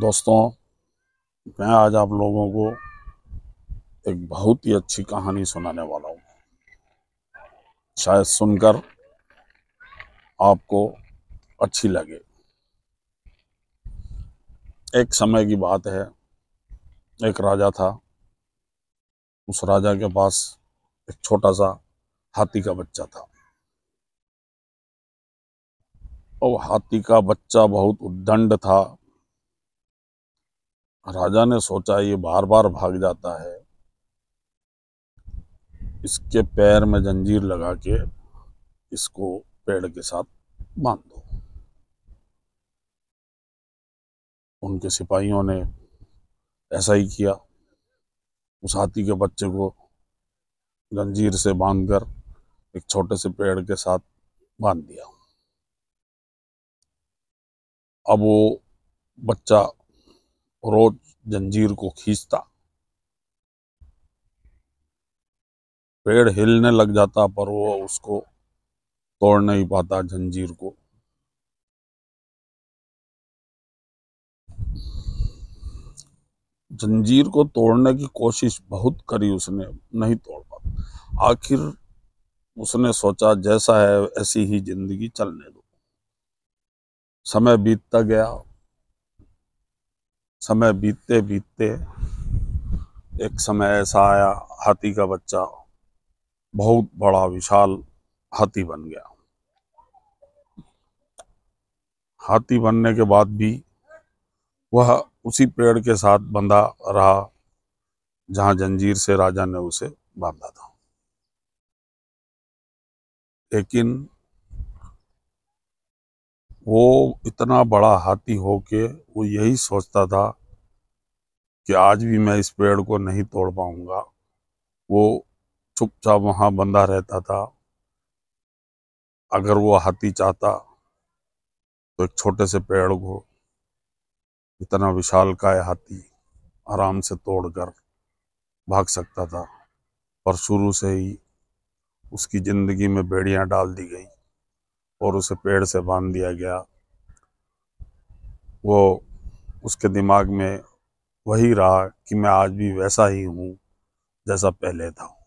दोस्तों मैं आज आप लोगों को एक बहुत ही अच्छी कहानी सुनाने वाला हूँ शायद सुनकर आपको अच्छी लगे एक समय की बात है एक राजा था उस राजा के पास एक छोटा सा हाथी का बच्चा था और हाथी का बच्चा बहुत उद्दंड था राजा ने सोचा ये बार बार भाग जाता है इसके पैर में जंजीर लगा के इसको पेड़ के साथ बांध दो उनके सिपाहियों ने ऐसा ही किया उस हाथी के बच्चे को जंजीर से बांधकर एक छोटे से पेड़ के साथ बांध दिया अब वो बच्चा रोज जंजीर को खींचता पेड़ हिलने लग जाता पर वो उसको तोड़ नहीं पाता जंजीर को जंजीर को तोड़ने की कोशिश बहुत करी उसने नहीं तोड़ पाता आखिर उसने सोचा जैसा है ऐसी ही जिंदगी चलने दो समय बीतता गया समय बीतते बीतते एक समय ऐसा आया हाथी का बच्चा बहुत बड़ा विशाल हाथी बन गया हाथी बनने के बाद भी वह उसी पेड़ के साथ बंधा रहा जहां जंजीर से राजा ने उसे बांधा था लेकिन वो इतना बड़ा हाथी हो के वो यही सोचता था कि आज भी मैं इस पेड़ को नहीं तोड़ पाऊंगा वो चुपचाप वहाँ बंधा रहता था अगर वो हाथी चाहता तो एक छोटे से पेड़ को इतना विशाल काय हाथी आराम से तोड़कर भाग सकता था पर शुरू से ही उसकी ज़िंदगी में बेड़ियाँ डाल दी गई और उसे पेड़ से बांध दिया गया वो उसके दिमाग में वही रहा कि मैं आज भी वैसा ही हूँ जैसा पहले था